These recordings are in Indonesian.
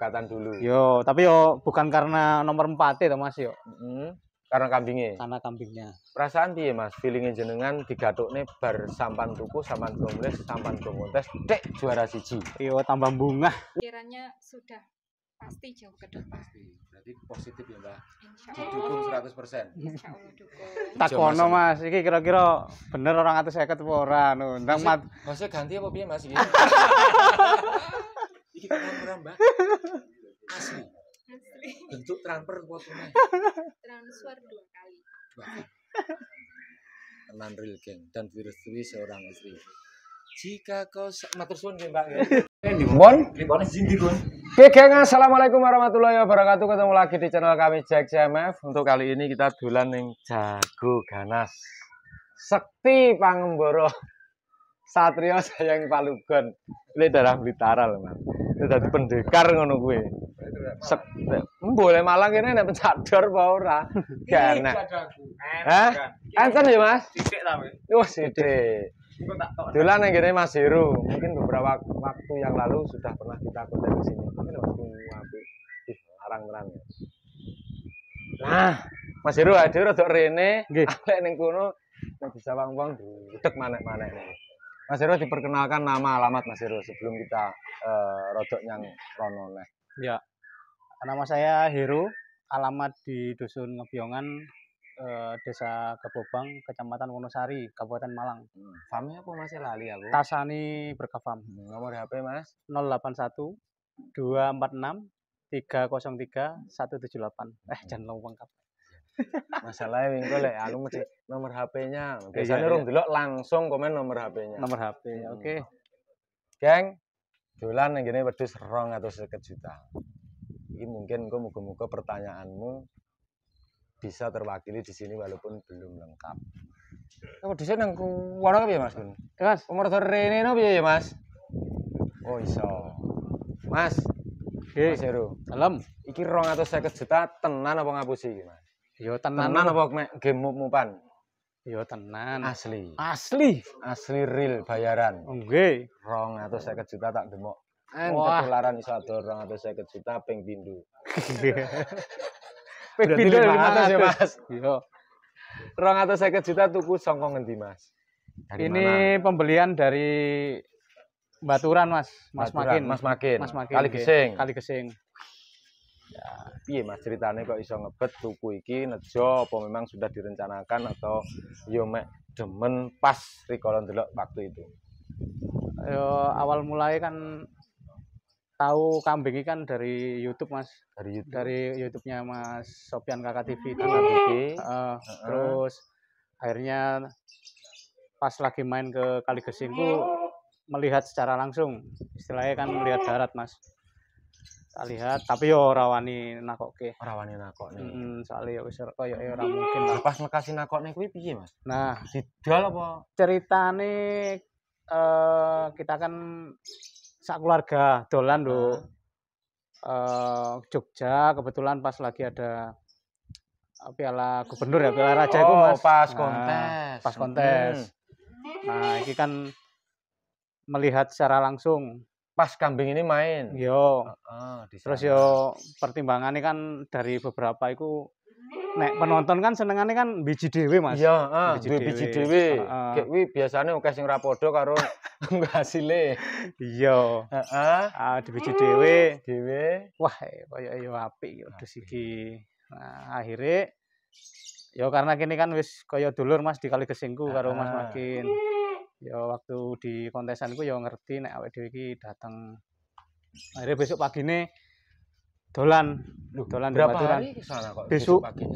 pendekatan dulu yo tapi yo bukan karena nomor empat ya mas yo hmm, karena kambingnya karena kambingnya perasaan piye mas feelingnya jenengan digaduk nih bar sampan tuku sampan gombles sampan gomontes dek juara siji yo tambah bunga kiranya sudah pasti jauh ke depan pasti jadi positif ya mbak didukung seratus persen tak iya, kono mas ini kira-kira bener orang atau saya ketemu orang undang mas maksudnya ganti apa biar mas iki iya, mbak asli bentuk transfer kuotone transfer dua kali tenan real geng dan virus virus seorang istri jika kau matur suwun nggih mbak Bon, Oke geng, assalamualaikum warahmatullahi wabarakatuh. Ketemu lagi di channel kami Jack CMF. Untuk kali ini kita dolan yang jago ganas. Sekti Pangemboro. Satrio Sayang Palugon. Ini darah Blitara loh, Mas dadi pendekar ngono kuwi boleh malang kene nek pencador apa ora gak enak enten ya mas Oh, ta wis sithik yang gini Mas Hiru, mungkin beberapa waktu yang lalu sudah pernah kita konten di sini. Mungkin waktu api di larang terang ya. Nah, Mas Hiru hadir untuk Rene, Alek ning yang bisa bisa wong-wong mana-mana ini. Mas Hero diperkenalkan nama alamat Mas Hero sebelum kita uh, rodok yang rono Ya. Nama saya Hero, alamat di Dusun Ngebiongan, uh, Desa Kebobang, Kecamatan Wonosari, Kabupaten Malang. Hmm. Famnya apa Mas lali aku? Tasani Berkafam. Hmm. Nomor HP Mas? 081 246 303 178. Eh, hmm. jangan lupa lengkap masalahnya minggu lek aku mesti nomor HP-nya biasanya iya, rung dulu langsung komen nomor HP-nya nomor HP iya, hmm. oke okay. geng dolan yang gini wedus serong atau seket juta ini mungkin gue muka-muka pertanyaanmu bisa terwakili di sini walaupun belum lengkap di sini nangku warna apa ya mas Gun? Mas umur sore ini no ya mas? Oh iso Mas Oke. Okay. Mas Heru. Salam. Iki rong atau seket juta tenan apa ngapusi iki, Mas? Yo tenan. Tenan apa mek game mupan? Yo tenan. Asli. Asli. Asli real bayaran. Nggih. Okay. saya juta tak demok. Wah, kelaran iso adol 250 juta ping pindho. Ping pindho 500 ya, ya, Mas. Yo. 250 juta tuku songkong ngendi, Mas? Dari Ini mana? pembelian dari Baturan, Mas. Mas Baturan, Makin. Mas Makin. Mas Makin. Kali Gesing. Kali Gesing ya piye mas ceritanya kok iso ngebet tuku iki nejo apa memang sudah direncanakan atau yo mek demen pas rikala delok waktu itu yo awal mulai kan tahu kambing ikan dari YouTube mas dari YouTube dari YouTube-nya Mas Sofian Kakak TV uh, uh -huh. terus akhirnya pas lagi main ke Kali Gesingku melihat secara langsung istilahnya kan melihat darat mas tak lihat tapi yo rawani nakok nih. rawani nakok nakokne heeh soalé yo kok koyo ora iya. mungkin lah pas ngekasi nih kuwi piye Mas nah didol apa nih eh kita kan sak keluarga dolan do eh Jogja kebetulan pas lagi ada eh, piala gubernur ya piala raja oh, itu mas pas nah, kontes nah, pas kontes hmm. nah ini kan melihat secara langsung pas kambing ini main. Yo. Uh Terus yo pertimbangannya kan dari beberapa itu nek penonton kan senengane kan biji dhewe Mas. Iya, biji dhewe. Kayak uh, uh. biasanya oke sing rapodo karo hasilnya Iya. Heeh. Ah, biji dhewe, dhewe. Wah, eh, koyo yo apik yo dus iki. Nah, akhirnya, yo karena kini kan wis koyo dulur Mas di kali kesingku karo Mas Makin. ya waktu di kontesan itu ya ngerti nek awake dhewe iki datang akhirnya besok pagi nih dolan dolan berapa di hari kesana kok besok, uh,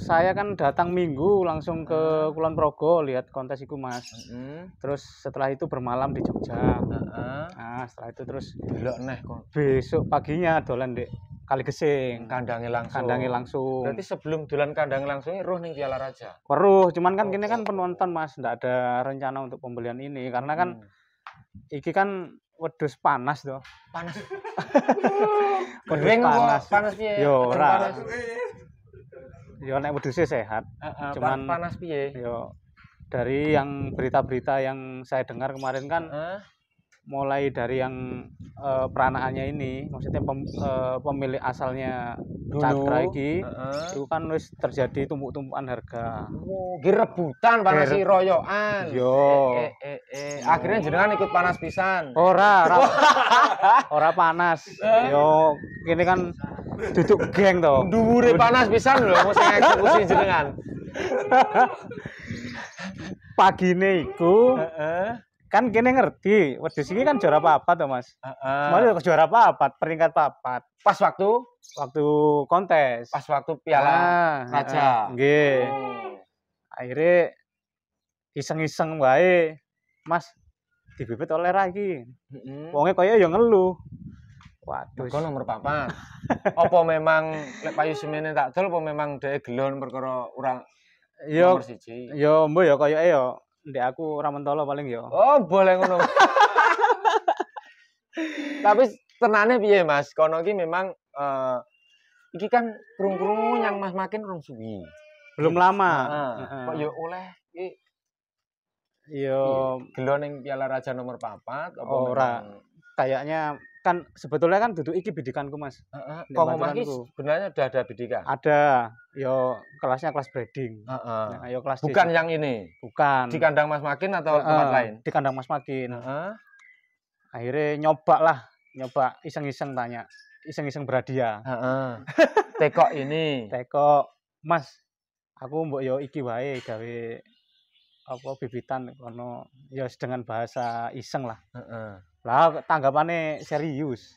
saya kan datang minggu langsung ke hmm. Kulon Progo lihat kontes itu mas mm -hmm. terus setelah itu bermalam di Jogja uh -huh. nah setelah itu terus Delok neh kok besok paginya dolan dek kali gesing hmm, kandangi langsung kandangi langsung berarti sebelum dolan kandangi langsung roh ning Piala Raja weruh cuman kan oh, kini kan oh. penonton mas tidak ada rencana untuk pembelian ini karena kan hmm. iki kan wedus panas to. Panas. Kondeng panas. Panas Yo ora. Yo nek wedus sehat. Cuman panas piye? Yo dari yang berita-berita yang saya dengar kemarin kan mulai dari yang uh, eh, peranaannya ini maksudnya pem, uh, pemilik asalnya Chandra iki uh-huh. itu kan wis terjadi tumpuk-tumpukan harga. Oh, rebutan panas Ger- Yo. Iya. Eh, eh, eh, eh. Akhirnya jenengan ikut panas pisan. Ora, ora. ora panas. Yo, ini kan duduk geng to. Dhuwure panas pisan lho mesti eksekusi jenengan. Pagine iku, Uh-uh kan kene ngerti waktu sini kan juara apa tuh Mas uh, uh, malah juara papat peringkat apa, pas waktu waktu kontes pas waktu piala ah, raja nggih uh, oh. akhirnya iseng-iseng wae Mas dibibit oleh lagi uangnya uh -uh. kaya yang ngeluh Waduh. Kok nomor papa? apa memang lek payu semene tak dol apa memang dhek gelon perkara orang Yo, nomor siji. Yo mbok yo kaya yo Ndek aku ora mentolo paling ya. Oh, boleh ngono. Tapi tenane piye Mas? Kono iki memang uh, iki kan krung-krungu yang Mas makin rong suwi. Belum lama. Heeh. Kok yo oleh iki yo iya. gelo ning Piala Raja nomor 4 apa ora? Kayaknya kan sebetulnya kan duduk iki bidikanku mas. Uh, uh, Kok sebenarnya udah ada bidikan. Ada, yo kelasnya kelas breeding. Uh, uh. Nah, yo kelas bukan desa. yang ini. Bukan. Di kandang Mas Makin atau uh, tempat lain? Di kandang Mas Makin. Uh, uh. Akhirnya nyoba lah, nyoba iseng-iseng tanya, iseng-iseng beradia. Uh, uh. Tekok ini. Teko, Mas, aku mbok yo iki wae gawe apa bibitan kono yo dengan bahasa iseng lah. Uh, uh lah tanggapannya serius.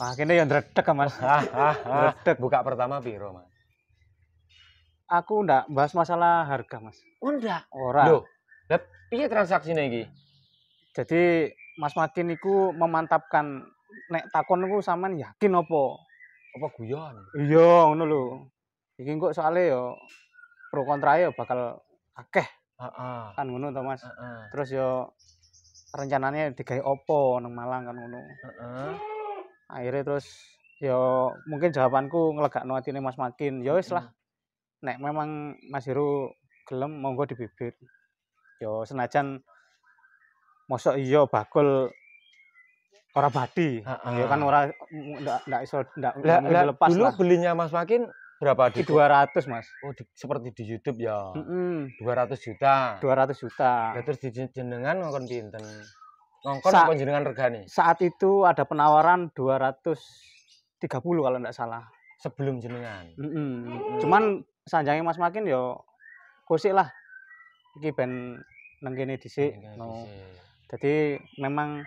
Akhirnya yang dredeg ya, Mas. dredeg buka pertama biro Mas? Aku ndak bahas masalah harga, Mas. Oh, ndak. Ora. Loh, lah piye transaksine Jadi Mas Martiniku memantapkan nek takon niku sampean yakin opo Apa guyon? Iya, ngono lho. Iki kok soalnya yo pro kontra e yo bakal akeh. Heeh. Kan ngono to, Mas. Terus yo rencananya digawe opo nang Malang kan ngono. Heeh. Akhirnya terus yo mungkin jawabanku nglegakno atine Mas Makin. Ya wis lah. Nek memang Mas Heru gelem monggo dibibit. Yo senajan mosok iya bakul ora badi. Ya kan ora ndak ndak iso ndak lepas. Dulu lah. belinya Mas Makin berapa di 200 mas oh di, seperti di YouTube ya mm ratus 200 juta 200 juta ya, terus di jenengan ngongkon pinten ngongkon di jenengan regani saat itu ada penawaran 230 kalau tidak salah sebelum jenengan mm -hmm. cuman sanjangnya mas makin yo ya, kusik lah ini ben nenggini kene no. jadi memang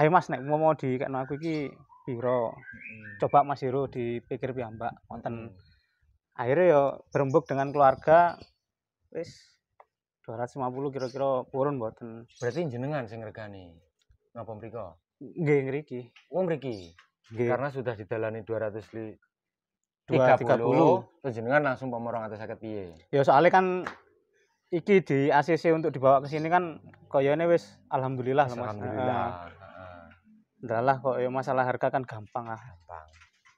ayo mas nek mau di kena aku ini Biro, hmm. coba Mas Hiro dipikir piyambak wonten hmm. akhirnya yo ya berembuk dengan keluarga wis 250 kira-kira purun mboten berarti jenengan sing regani napa mriko nggih ngriki oh mriki karena sudah didalani 200 dua 30, puluh jenengan langsung pemorong atas sakit piye ya soalnya kan iki di ACC untuk dibawa ke sini kan koyone wis alhamdulillah mas alhamdulillah ah adalah kok ya masalah harga kan gampang ah. Gampang.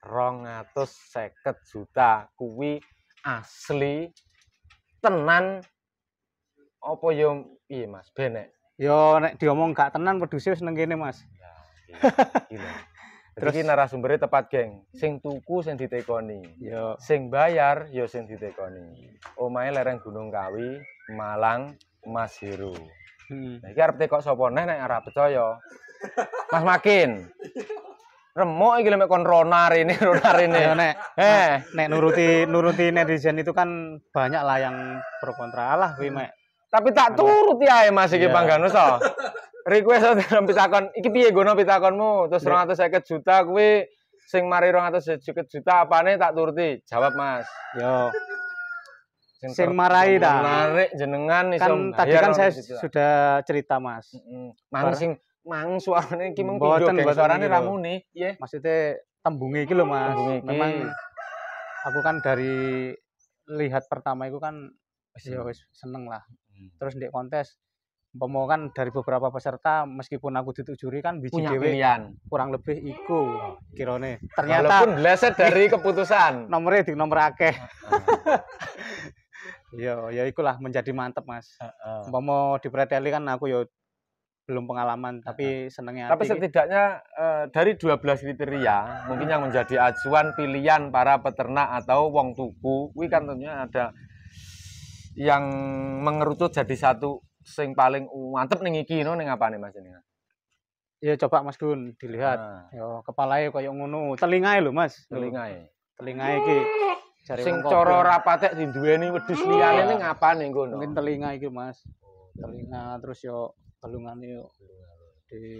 Rong atus seket juta kui asli tenan opo yo ya, iya Mas benek. Yo nek diomong gak tenan pedusius wis nang Mas. Ya, iya, iya. Terus iki narasumbernya tepat, geng. Sing tuku sing ditekoni. Yo. Sing bayar yo sing ditekoni. Omahe lereng Gunung Kawi, Malang, Mas Hiru. Hmm. Nah, iki arep tekok sapa neh nek ora percaya. Mas Makin. Remuk iki lek kon ronar ini, ronar ini. Ayo, nek, eh, nek nuruti nuruti netizen itu kan banyak lah yang pro kontra lah kuwi mek. Tapi tak turut ya Mas iki Bang iya. Pangganus so. Request dalam pitakon, iki piye gono pitakonmu? Terus 250 juta kuwi sing mari 250 juta apane tak turuti? Jawab Mas. Yo. sing, sing marai ta menarik jenengan kan tadi kan saya sudah cerita mas mm -hmm. Mana sing mang suarane iki mung boten geng suarane iya. nih, Iya. Maksudnya tembunge iki lho Mas. iki. Memang aku kan dari lihat pertama itu kan ya wis seneng lah. Hmm. Terus ndek kontes umpama kan dari beberapa peserta meskipun aku ditujuri kan biji Punya kurang lebih iku kirone ternyata walaupun bleset dari keputusan nomornya di nomor akeh hmm. yo iya, ya ikulah menjadi mantep mas umpama uh, uh. di preteli kan aku yo ya belum pengalaman tapi senangnya tapi setidaknya eh, dari 12 kriteria ya, mungkin yang menjadi acuan pilihan para peternak atau wong tuku wih kan tentunya ada yang mengerucut jadi satu sing paling mantep ning iki no ning apane Mas ini ya coba Mas Gun dilihat kepala nah. yo kepalae koyo ngono telingae lho Mas telingae telingae iki Jari sing coro rapatek wedus wedhus liyane ning nih ngono mungkin telinga iki Mas telinga terus yo kalungane yo di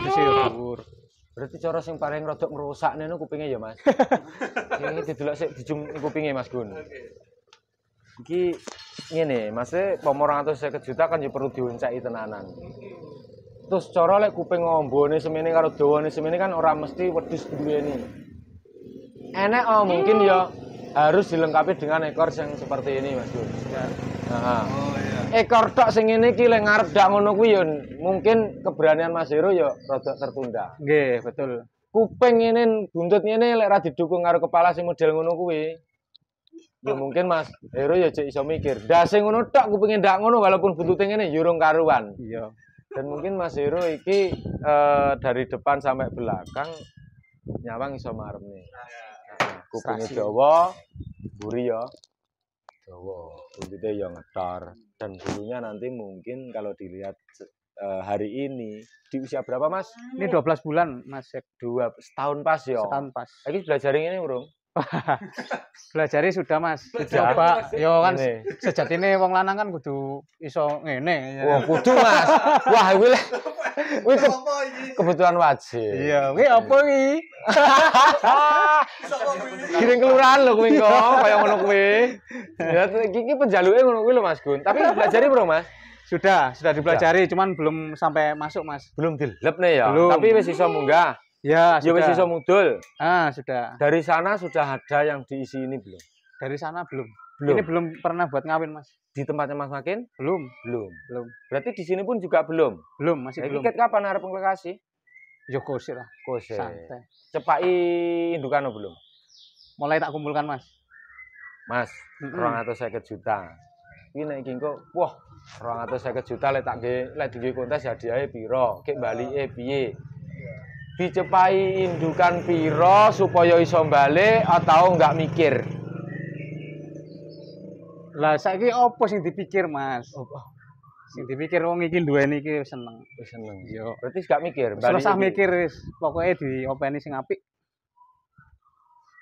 mesti yo dhuwur berarti cara sing paling rodok ngerusak nene kupinge ya mas ini didelok sik dijung kupinge mas gun iki ngene mas e pomorang atus juta kan yo perlu diuncai tenanan terus cara lek kuping ngombone semene karo dawane semene kan ora mesti wedhus duweni enek oh mungkin yo harus dilengkapi dengan ekor yang seperti ini mas gun ya. Aha. oh iya ekor tok sing ngene iki lek ngarep dak ngono kuwi yo mungkin keberanian Mas Hero yo rada tertunda. Nggih, betul. Kuping ngene buntut ngene lek ora didukung karo kepala sing model ngono kuwi. Ya mungkin Mas Hero yo cek iso mikir. Dak sing ngono tok kupinge dak ngono walaupun buntute ngene yurung karuan. Iya. Dan mungkin Mas Hero iki uh, dari depan sampai belakang nyawang iso marem nih. Kupingnya Jawa, buri ya. Jawa. Buntutnya yang ngetar dan bulunya nanti mungkin kalau dilihat uh, hari ini di usia berapa Mas? Ini 12 bulan Mas. Dua setahun pas ya. Setahun pas. Lagi belajar ini, burung. pelajari sudah Mas. Sudah. Coba yo kan ini wong lanang kan kudu iso ngene. Wah, kudu Mas. Wah, gue le. ke, kebutuhan wajib. Iya, kuwi apa ini? Hahaha. kelurahan lho kuwi kok, kayak ngono kuwi. Ya iki penjaluke ngono kuwi lho Mas Gun. Tapi pelajari bro Mas. Sudah, sudah dipelajari, cuman belum sampai masuk Mas. Belum dilep nih ya. Belum. Tapi masih iso munggah. Ya, sudah. Siswa Mudul. Ah, sudah. Dari sana sudah ada yang diisi ini belum? Dari sana belum. belum. Ini belum pernah buat ngawin, Mas. Di tempatnya Mas Makin? Belum. Belum. Belum. Berarti di sini pun juga belum. Belum, masih Jadi belum. Tiket kapan arep penglekasi? Yo kose lah. Kose. Santai. Cepai Indukano belum? Mulai tak kumpulkan, Mas. Mas, mm -hmm. saya juta. Ini naikin kok, wah, atau juta Letak g. Letak di kontes ya hadiahnya piro? Kek balike piye? dicepai indukan piro supaya iso bali atau enggak mikir lah saiki opo sing dipikir mas opo sing dipikir wong iki duweni iki seneng seneng yo berarti enggak mikir bali susah mikir wis pokoke diopeni sing apik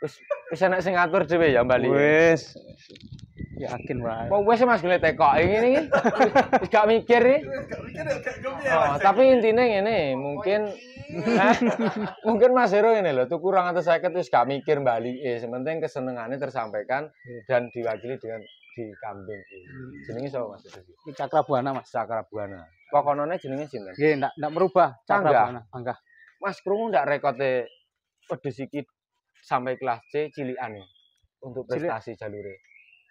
wis wis enak sing ngatur dhewe ya bali wis Yakin banget. Kok gue sih mas gue teko ini nih. Gak mikir nih. Oh, tapi intinya ini mungkin mungkin Mas Hero ini loh tuh kurang atau saya terus gak mikir Bali Eh, sementing kesenangannya tersampaikan iya. dan diwakili dengan di kambing ini. Jenenge sapa Mas Hero? Ini Cakra Buana Mas. Cakra Buana. Pokonone jenenge sinten? Nggih, ndak ndak merubah Cakra Buana. Mas krungu ndak rekote pedes sampai kelas C cilian ya untuk prestasi jalure.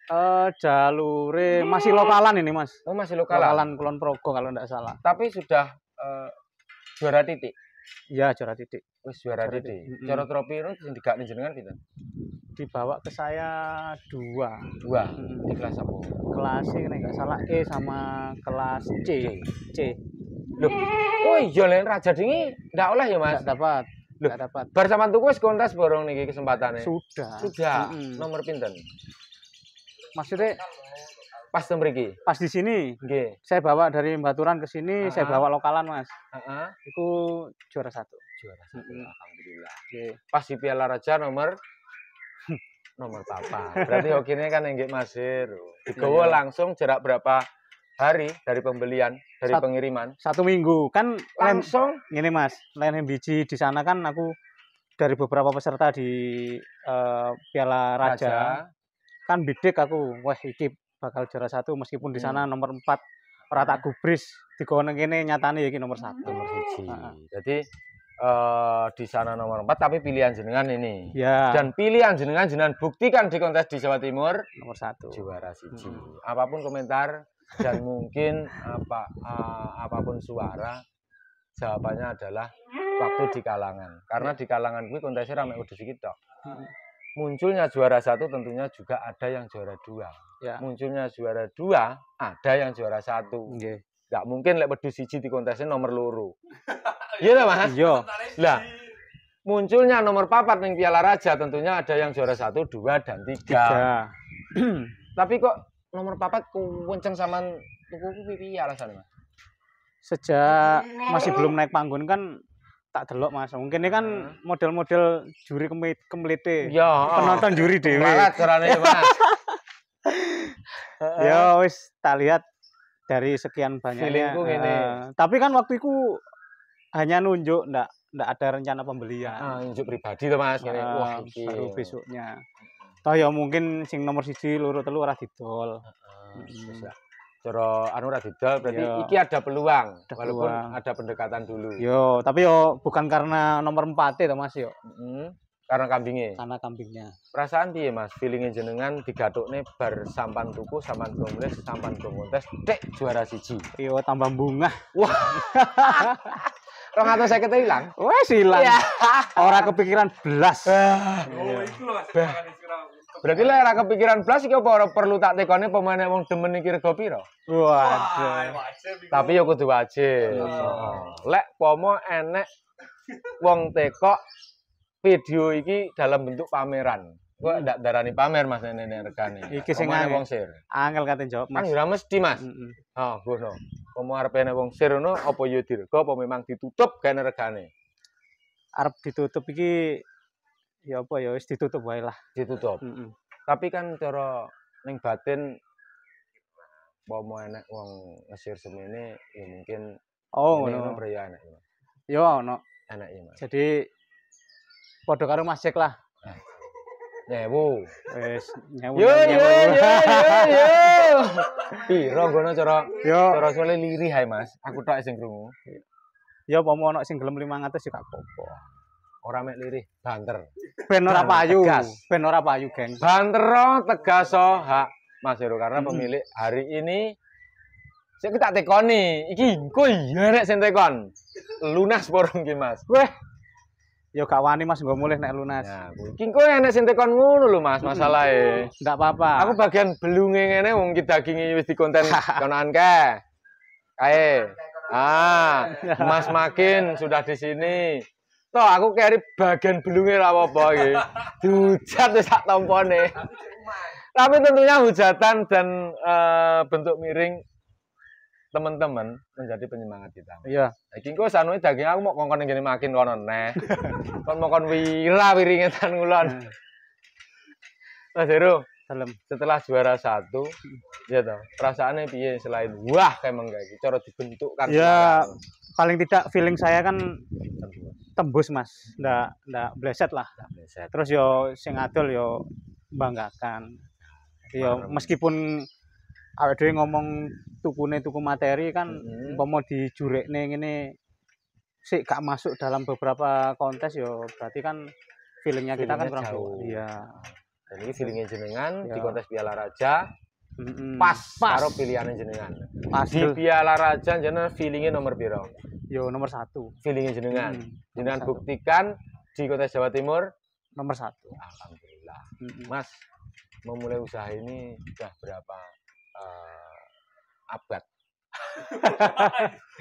Uh, jalure hmm. masih lokalan ini mas. Oh masih lokalan. Lokalan Kulon Progo kalau tidak salah. Tapi sudah uh, juara titik. ya juara titik. Wis juara, juara titik. titik. Mm -hmm. trofi itu tidak jenengan kita. Gitu? Dibawa ke saya dua. Dua mm di kelas apa? Kelas ini nggak salah E sama kelas C. C. Loh, oh iya lain raja dingi ndak oleh ya mas? tidak dapat. Loh, dapat. Bersama tuku kontes borong nih kesempatannya. Sudah. Sudah. Mm -hmm. Nomor pinten? maksudnya pas tembriki. Pas di sini. Oke. Saya bawa dari Baturan ke sini, saya bawa lokalan, Mas. Heeh. Iku juara satu. Juara satu. Alhamdulillah. Nggih. Pas di Piala Raja nomor nomor papa. Berarti Hokinya kan nggih Masir. Digawa iya, iya. langsung jarak berapa hari dari pembelian dari satu, pengiriman satu minggu kan langsung ini mas lain biji di sana kan aku dari beberapa peserta di uh, Piala Raja, Raja kan bidik aku wah iki bakal juara satu meskipun di sana hmm. nomor empat rata gubris di kono ini nyatane ya nomor satu nomor nah. jadi uh, di sana nomor empat tapi pilihan jenengan ini ya. dan pilihan jenengan jenengan buktikan di kontes di Jawa Timur nomor satu juara siji hmm. apapun komentar dan mungkin apa uh, apapun suara jawabannya adalah waktu di kalangan karena iya. di kalangan gue kontesnya ramai udah sedikit tok munculnya juara satu tentunya juga ada yang juara dua. Ya. Munculnya juara dua ada yang juara satu. Okay. Gak mungkin lek wedhus siji kontesnya nomor loro. Iya lah Mas. Iya. Lah munculnya nomor papat ning Piala Raja tentunya ada yang juara satu, dua dan tiga. tiga. Tapi kok nomor papat kuwenceng sama tuku Piala, alasan Mas? Sejak masih belum naik panggung kan tak delok Mas. Mungkin ini kan hmm. model-model juri kemelite, kemlete. Ya, penonton juri Dewi. Lalat ya, Mas. ya wis tak lihat dari sekian banyaknya. Uh, tapi kan waktu itu hanya nunjuk ndak ndak ada rencana pembelian. Ah, nunjuk pribadi tuh Mas. Uh, Wah, iki. baru besoknya. Toh ya mungkin sing nomor siji luruh telur ora didol. Heeh. Uh, cara anu ra didol berarti yo. Iya. iki ada peluang ada walaupun ada pendekatan dulu. Yo, tapi yo bukan karena nomor 4 itu Mas yo. Mm -hmm. Karena kambingnya. Karena kambingnya. Perasaan piye Mas? Feelingnya jenengan digatukne bar sampan tuku, sampan gombles, sampan gomontes, dek juara siji. Yo tambah bunga. Wah. Rong atau saya hilang? Wes hilang. Iya. Orang kepikiran belas. Ah. Iya. Oh, itu loh. Berarti lah era kepikiran plus iki apa ora perlu tak tekone pemain wong demen iki rego pira? Waduh. Tapi ya kudu wajib. Lek pomo enek wong teko video iki dalam bentuk pameran. Gue hmm. ndak darani pamer Mas nenek nek rekane. Iki sing ngene wong sir. Angel kate jawab Mas. Ora mesti Mas. Heeh. Oh, ngono. Pomo arep enek wong sir ngono apa yo dirga apa memang ditutup gane regane? Arep ditutup iki ya apa ya wis ditutup wae lah ditutup mm -mm. tapi kan cara ning batin mau enak wong Mesir semene ya mungkin oh ngono no. ya enak yo ono enak ya jadi padha karo Mas Cek lah nyewu wis nyewu yo yo yo yo piro ngono cara yo cara soalnya lirih hai Mas aku tak sing krungu yo ya, mau ono sing gelem 500 ya gak apa-apa ora mek lirih banter. Ben ora payu. Ben ora payu, geng. Oh, tegas tegaso oh, hak Mas Hero karena hmm. pemilik hari ini saya kita tekoni. Iki kok iya sing tekon. Lunas borong ki Mas. Weh. Yo ya gak wani Mas nggo mulih nek lunas. Ya, iki engko enek sing tekon ngono lho Mas masalah ya. Hmm. Ndak apa-apa. Aku bagian belunge ngene wong ki daginge wis dikonten konan ke. Kae. Ah, Mas Makin sudah di sini. Toh aku keri bagian belunge ra apa-apa iki. Dihujat wis tak tampone. Tapi tentunya hujatan dan uh, bentuk miring teman-teman menjadi penyemangat kita. Iya. Iki engko sanune daging aku mau kongkon ngene makin kono neh. Kon mau kon wira wiringe tan ngulon. Iya. Mas Heru, Salam. Setelah juara satu, ya toh, perasaannya piye selain wah kayak menggaji, cara dibentuk kan? Ya, paling tidak feeling saya kan tembus mas hmm. ndak ndak bleset lah bleset. terus yo sing adol yo banggakan nah, yo meskipun awake dhewe ngomong tukune tuku materi kan mm -hmm. umpama dijurekne ngene sik gak masuk dalam beberapa kontes yo berarti kan feelingnya kita kan kurang jauh. Iya. Dan nah, ini feelingnya jenengan ya. di iya. kontes Piala Raja -hmm. Pas, pas. Karo pilihannya jenengan. Pas. Di Piala Raja jenengan feelingnya nomor biru Yo nomor satu. Feelingnya jenengan. Hmm, jenengan buktikan di Kota Jawa Timur nomor satu. Alhamdulillah. -hmm. Mas memulai usaha ini sudah berapa uh, abad?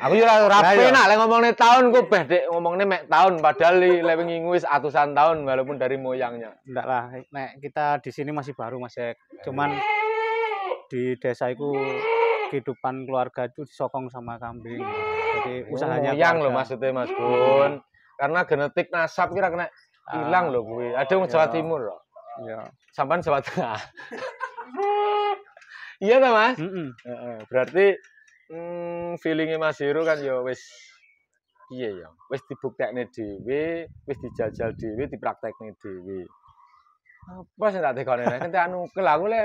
aku juga rapi nak lagi ngomongnya tahun gue beh ngomongnya mek tahun padahal li lagi wis atusan tahun walaupun dari moyangnya. Enggak lah, nek kita di sini masih baru Mas Ek. Cuman eh di desa itu kehidupan keluarga itu disokong sama kambing. Jadi oh, usahanya yang lo maksudnya Mas Gun. Karena genetik nasab kira kena hilang ah, loh gue. Ada yang Jawa iya. Timur loh. Iya. Sampan Jawa Tengah. iya tak Mas? Mm -mm. Berarti mm, feelingnya Mas Hiru kan ya wis iya ya wis dibuktekne dhewe wis dijajal dhewe dipraktekne dhewe apa sih tak tegone nek kentek anu kel aku le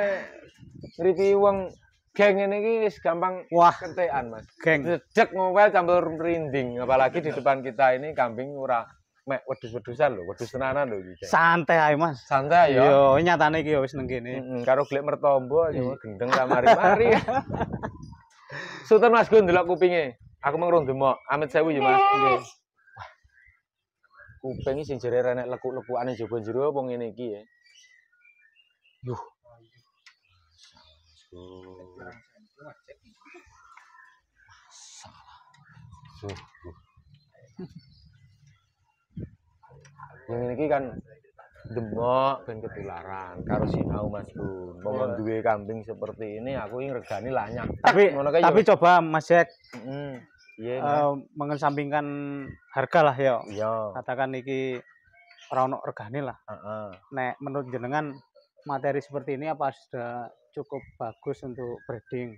geng ini guys gampang wah kentean mas geng cek ngomel campur merinding apalagi di depan kita ini kambing murah, mek wedus-wedusan lo, wedus tenanan lho gitu Santai Mas. Santai ya. Yo, iya, nyata nih ya wis neng kene. Mm -hmm. Karo glek mertombo yo iya. gendeng ra mari-mari. Sultan Mas Gun delok kupinge. Aku mengrung demok, amit saya wujud Mas. Nggih. Kuping sing jere renek lekuk aneh jogo jero bong ini iki ya. Yuh. Masalah. Suh. Yang ini kan demok dan ketularan karo sinau Mas Gun. Wong iya. duwe kambing seperti ini aku ini regani lanyak. Tapi tapi yuk. coba Mas Jack. Heeh. Mm. Yeah, uh, mengesampingkan harga lah ya. Yeah. Katakan iki ora ono regane lah. Uh -uh. Nek menurut jenengan materi seperti ini apa sudah cukup bagus untuk breeding?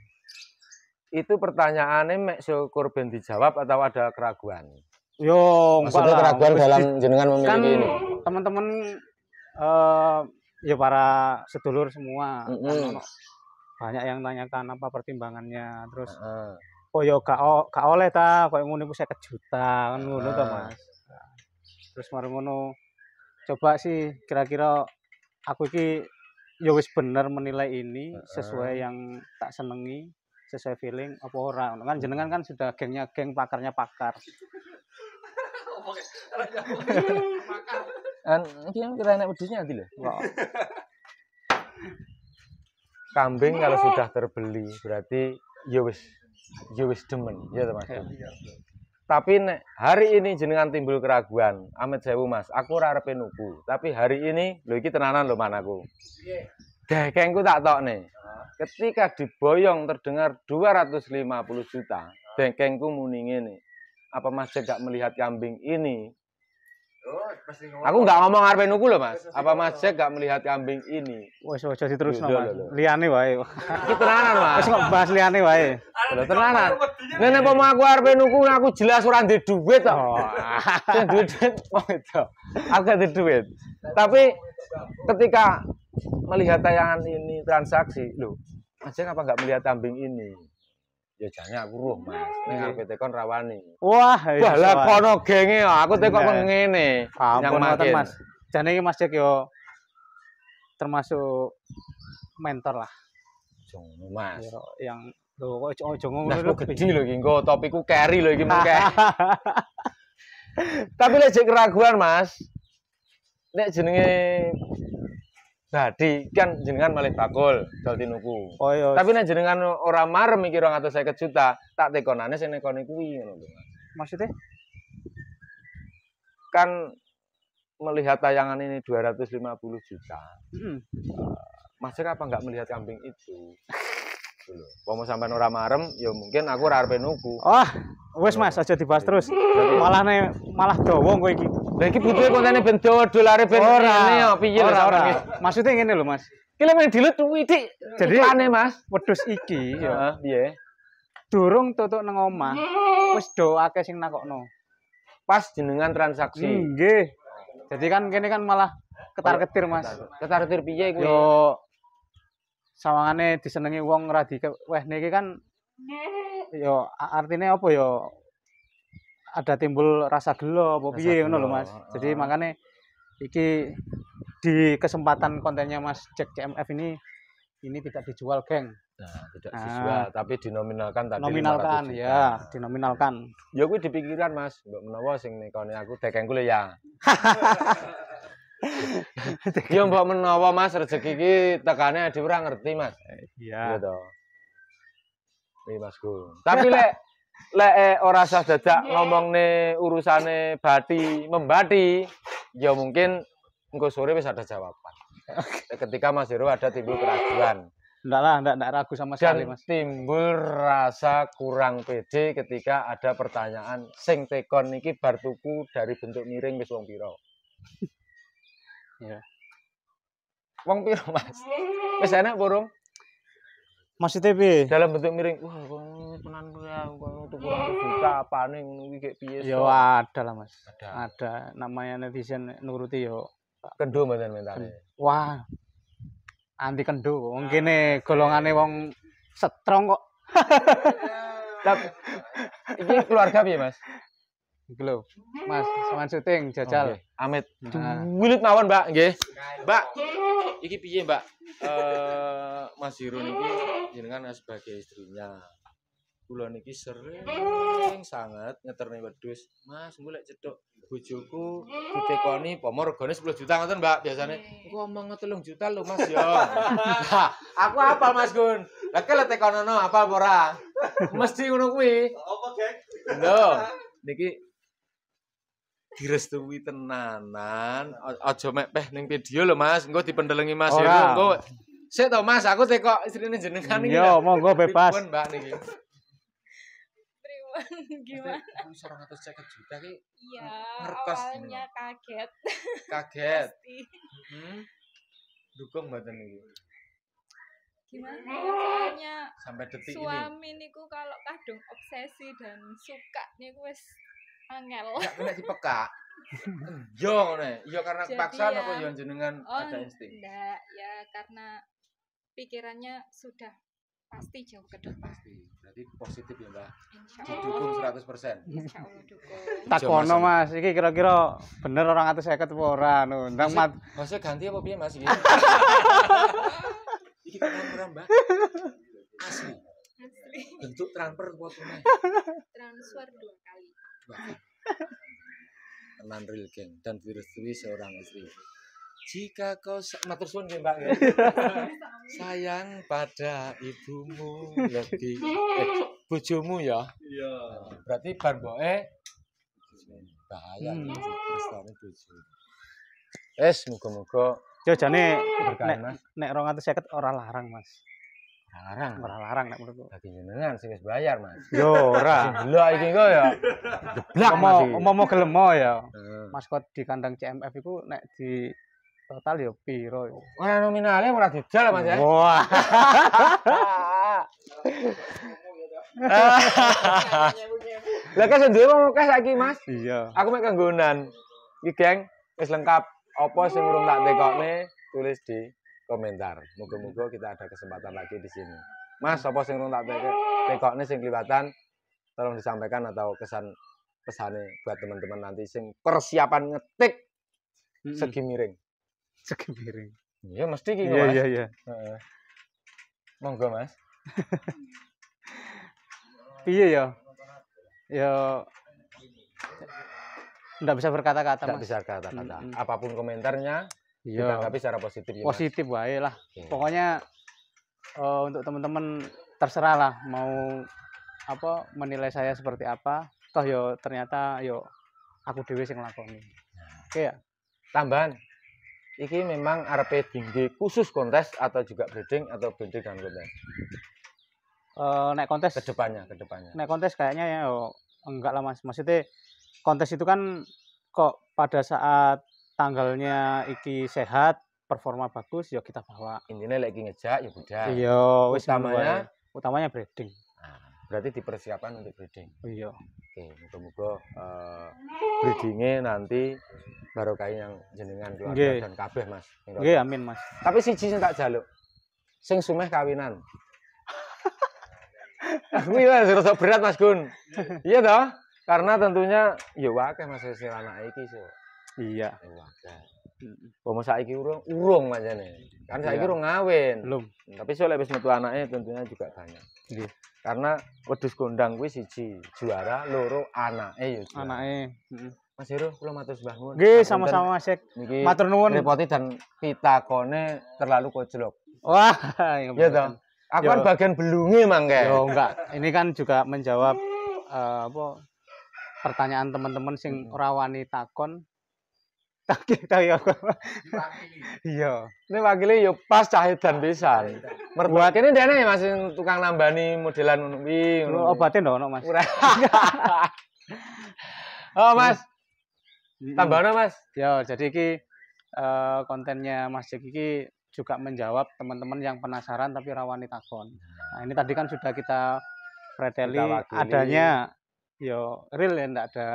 Itu pertanyaannya mek syukur ben dijawab atau ada keraguan? Yo, maksudnya keraguan dalam jenengan memiliki kan, ini. Teman-teman uh, ya para sedulur semua mm -hmm. kan, banyak yang tanyakan apa pertimbangannya terus uh -huh. oh yo gak gak oleh ta kau yang iku 50 juta kan ngono uh -huh. Mas. Terus mari coba sih kira-kira aku iki ya wis bener menilai ini sesuai yang tak senengi sesuai feeling apa orang kan jenengan kan sudah gengnya geng pakarnya pakar kan ini kan kira enak pedesnya kambing kalau sudah terbeli berarti ya wis ya demen ya teman-teman tapi hari ini jenengan timbul keraguan, amet sewu Mas, aku ora arepe nuku. Tapi hari ini lho iki tenanan lo manaku. Piye? Dekengku tak nih. Ketika diboyong terdengar 250 juta, dehkengku muni nih. Apa Mas gak melihat kambing ini Oh, aku nggak ngomong Arpe nuku loh, Mas. Apa Mas Jack nggak melihat kambing ini? woi, aja diterusno, Mas. Liane wae. Kita tenanan, Mas. Wes nggak bahas liane wae. Lho tenanan. Nenek nek aku Arpe nuku aku jelas orang di duit toh. Oh. duit mau oh, itu. Aku di duit. Tapi ketika melihat tayangan ini transaksi, loh, Mas Jack apa nggak melihat kambing ini? ya jane aku roh mas ning arep tekon rawani wah balak kono genge aku tekon ngene yang mantan mas jane iki mas cek yo termasuk mentor lah jono mas yo, yang lho kok ojo ngono gede lho iki engko topiku carry lho iki mengke tapi lek jek keraguan mas nek jenenge Jadi nah, kan jenengan malih bakul dol tinuku. Oh iya. Tapi nek jenengan ora marem iki 250 juta, tak tekonane sing nekone kuwi ngono lho. Maksudnya? Kan melihat tayangan ini 250 juta. Mm. Uh, apa nggak melihat kambing itu? dulu. Pomo sampai ora marem, ya mungkin aku ora arep nuku. Ah, wes Mas, aja dibahas terus. malah ne, malah dowo kowe iki. Lah iki butuhe kontene ben dowo dolare ben ngene ya piye ora ora. Maksudnya ngene lho Mas. Iki lek dilut iki jadi aneh Mas. Wedhus iki ya. Piye? Durung tutuk nang omah, wis doake sing nakokno. Pas jenengan transaksi. Nggih. Jadi kan kene kan malah ketar-ketir oh, Mas. Ketar-ketir piye kuwi? Yo sawangane disenengi wong ra di weh niki kan ya artine apa ya ada timbul rasa gelo apa piye ngono lho Mas. Jadi uh. makane iki di kesempatan kontennya Mas Jack CMF ini ini tidak dijual, geng. Nah, tidak ah. dijual, tapi dinominalkan tadi. Nominalkan, ya, dinominalkan. Ya kuwi dipikirkan Mas. Mbok menawa sing nekone aku dekeng dekengku ya. Yo mbok menawa Mas rezeki iki tekane Adi ora ngerti Mas. Iya. Gitu. Mas Gun. Tapi lek lek e, ora sah dadak yeah. ngomongne urusane bati membati, ya mungkin engko sore wis ada jawaban. Ketika Mas Hero ada timbul keraguan. Enggak lah, enggak, enggak ragu sama sekali, Dan Mas. timbul rasa kurang pede ketika ada pertanyaan sing tekon niki bar tuku dari bentuk miring wis wong pira. Ya. Wong piro, Mas? Wis enak burung? Masih TV. Dalam bentuk miring. Wah, kok kuwi aku kok tuku buka apane ngono kuwi gek piye? Ya ada Mas. Ada. Namanya netizen nuruti yo. Kendo mboten mentale. Wah. Anti kendo. Wong ah, kene golongane wong setrong kok. Tapi keluarga piye, Mas? Glow. Nah. Mas, sampean syuting jajal. Okay. Amit. Wilut mawon, Mbak, nggih. Mbak, iki piye, Mbak? Eh, Mas Hiro niki jenengan sebagai istrinya. Kula niki sering sangat ngeterni wedhus. Mas, engko lek cedhok bojoku ditekoni pomo regane 10 juta ngoten, Mbak, biasane. Engko omong 3 juta lho, Mas, yo, ya. aku apa Mas Gun. Lah laki tekonono apal apa ora? Mesti ngono kuwi. Apa, Gek? Lho, niki direstui tenanan aja mek peh ning video lho Mas engko dipendelengi Mas ya engko Sik to Mas aku kok istrine jenengan iki Yo iya, monggo bebas Mbak niki gimana? Sorong juta ki? Iya. Awalnya kaget. Kaget. Hmm. Dukung mboten niku. Gimana mm-hmm. caranya? Sampai detik suami ini. Suami niku kalau kadung obsesi dan suka niku wis Angel. Enggak kena peka. yo ne, ya. yo karena paksaan ya, apa yo jenengan oh, ada insting. Enggak, ya karena pikirannya sudah pasti jauh ke depan. Pasti. Jadi positif ya, Mbak. Didukung 100%. Insyaallah dukung. Takono Mas, iki kira-kira bener orang atau saya ora orang, Ndang mat. Masih ganti apa piye Mas iki? iki kan Mbak. Asli. Asli. Bentuk transfer kuotone. Transfer dua kali. teman real dan virus virus seorang istri jika kau matur suun ya mbak sayang pada ibumu lebih eh, bujumu ya iya berarti bar boe bahaya hmm. buju es muka muka jauh jane nek nek rong atau orang larang mas larang ora larang nek menurutku bagi jenengan sing wis bayar Mas yo ora delok iki kok ya mau mau mau gelem ya maskot di kandang CMF iku nek di total yo ya piro yo ya? ora nominale ora dijal Mas ya wah Lah kan sendiri mau kas lagi Mas. Iya. Aku mek kanggonan. Iki geng wis lengkap. Apa sing urung tak tekokne tulis di komentar. Moga-moga hmm. kita ada kesempatan lagi di sini. Hmm. Mas, apa sing tak tekokne sing kelibatan tolong disampaikan atau kesan pesane buat teman-teman nanti sing persiapan ngetik hmm. segi miring. Segi miring. Ya mesti gitu, Mas. Iya, iya, iya. Monggo, Mas. Piye ya? Ya Tidak iya. bisa berkata-kata, Mas. bisa berkata-kata. -hmm. Apapun komentarnya, Iya. Tapi secara positif ya. Positif baik lah. Hmm. Pokoknya uh, untuk teman-teman terserah lah mau apa menilai saya seperti apa. Toh yo ternyata yo aku dewi sing Oke ya. Tambahan. Iki memang RP tinggi khusus kontes atau juga breeding atau breeding dan kontes. Uh, naik kontes kedepannya kedepannya naik kontes kayaknya ya oh, enggak lah mas maksudnya kontes itu kan kok pada saat tanggalnya iki sehat performa bagus ya kita bawa intinya lagi ngejak ya udah iya utamanya utamanya breeding nah, berarti dipersiapkan untuk breeding iya oke moga-moga uh, eh, breedingnya nanti baru kayak yang jenengan keluarga Gye. dan kabeh mas iya amin mas tapi si sing tak jaluk sing sumeh kawinan Aku ya berat Mas Gun. Iya dong. Karena tentunya ya wakil Mas sisi anak iki sih iya Bomo iki urung urung macane. Kan saiki iya. urung ngawin. Belum. Tapi soalnya wis metu anaknya tentunya juga banyak. Nggih. Karena wedhus kondang kuwi siji juara, loro anake yo. Anak eh Mas Heru, pulang matur bangun. nuwun. sama-sama Mas Sek. Matur nuwun. Repoti dan kone terlalu kojlok. Wah, iya, iya toh. Aku kan bagian belungi mangke. Yo enggak. Ini kan juga menjawab uh, apa pertanyaan teman-teman sing rawani takon kaki ya, iya ini wakili yo ya pas cahit dan bisa merbuat ini dia nih masih tukang nambani modelan unubi obatin dong mas oh mas tambahnya mas Yo, iya, jadi ki eh, kontennya mas Jeki juga menjawab teman-teman yang penasaran tapi rawan takon nah ini tadi kan sudah kita preteli adanya yo real ya enggak ada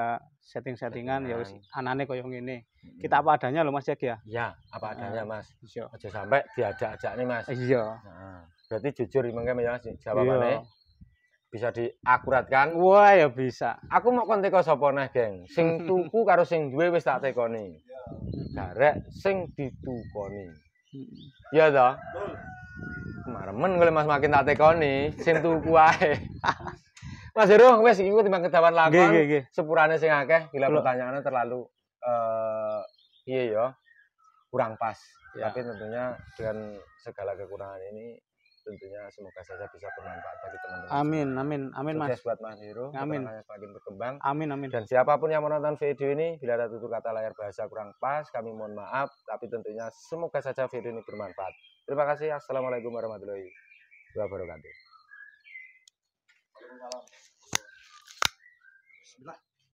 setting-settingan ya wis anane koyo ngene. Kita apa adanya loh Mas Jack ya? Iya, apa nah, adanya Mas. Iya. Aja sampai diajak-ajak nih Mas. Iya. Nah, berarti jujur mengke ya Mas jawabane. Iya. Bisa diakuratkan? Wah ya bisa. Aku mau kon teko sapa neh, Geng? Sing tuku karo sing duwe wis tak tekoni. Iya. Garek sing ditukoni. Iya toh? Maremen kali Mas makin tak tekoni, sing tuku ae. Mas Heru wes iku timbang kedawan lakon. Sepurane sing akeh gila pertanyaannya terlalu eh, iya ya kurang pas. Ya. Tapi tentunya dengan segala kekurangan ini tentunya semoga saja bisa bermanfaat bagi teman-teman. Amin, amin, amin Sukses Mas. buat Mas Heru. Amin. Semakin berkembang. Amin, amin. Dan siapapun yang menonton video ini, bila ada tutur kata layar bahasa kurang pas, kami mohon maaf. Tapi tentunya semoga saja video ini bermanfaat. Terima kasih. Assalamualaikum warahmatullahi wabarakatuh. Bismillah.